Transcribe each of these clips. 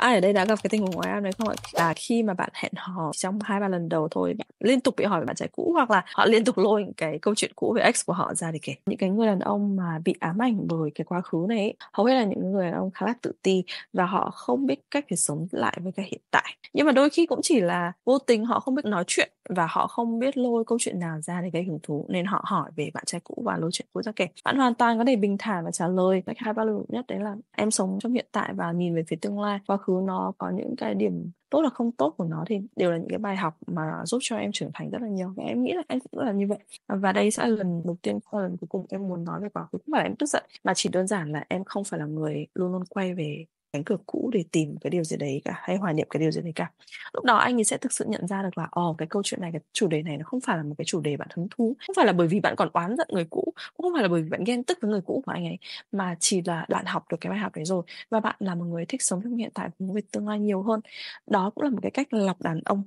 ai ở đây đã gặp cái tình huống ngoài em đấy không ạ là khi mà bạn hẹn hò trong hai ba lần đầu thôi bạn liên tục bị hỏi về bạn trai cũ hoặc là họ liên tục lôi cái câu chuyện cũ về ex của họ ra để kể những cái người đàn ông mà bị ám ảnh bởi cái quá khứ này hầu hết là những người đàn ông khá là tự ti và họ không biết cách để sống lại với cái hiện tại nhưng mà đôi khi cũng chỉ là vô tình họ không biết nói chuyện và họ không biết lôi câu chuyện nào ra để gây hứng thú nên họ hỏi về bạn trai cũ và lôi chuyện cũ ra kể bạn hoàn toàn có thể bình thản và trả lời cách hai ba lời nhất đấy là em sống trong hiện tại và nhìn về phía tương lai quá khứ nó có những cái điểm tốt là không tốt của nó thì đều là những cái bài học mà giúp cho em trưởng thành rất là nhiều và em nghĩ là em cũng là như vậy và đây sẽ là lần đầu tiên là lần cuối cùng em muốn nói về quá khứ không phải là em tức giận mà chỉ đơn giản là em không phải là người luôn luôn quay về cánh cửa cũ để tìm cái điều gì đấy cả hay hòa niệm cái điều gì đấy cả lúc đó anh ấy sẽ thực sự nhận ra được là ồ ờ, cái câu chuyện này cái chủ đề này nó không phải là một cái chủ đề bạn hứng thú không phải là bởi vì bạn còn oán giận người cũ cũng không phải là bởi vì bạn ghen tức với người cũ của anh ấy mà chỉ là bạn học được cái bài học đấy rồi và bạn là một người thích sống trong hiện tại và một tương lai nhiều hơn đó cũng là một cái cách lọc đàn ông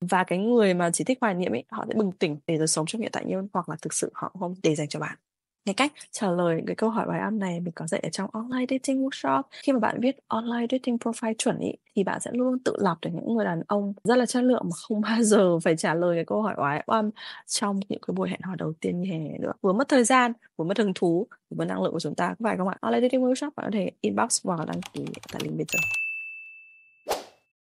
và cái người mà chỉ thích hoài niệm ấy họ sẽ bừng tỉnh để rồi sống trong hiện tại nhiều hơn hoặc là thực sự họ không để dành cho bạn cái cách trả lời cái câu hỏi bài ăn này mình có dạy ở trong online dating workshop khi mà bạn viết online dating profile chuẩn ý, thì bạn sẽ luôn tự lọc được những người đàn ông rất là chất lượng mà không bao giờ phải trả lời cái câu hỏi bài oăm trong những cái buổi hẹn hò đầu tiên như hè nữa vừa mất thời gian vừa mất hứng thú vừa mất năng lượng của chúng ta có phải không ạ online dating workshop bạn có thể inbox hoặc đăng ký tại link bên dưới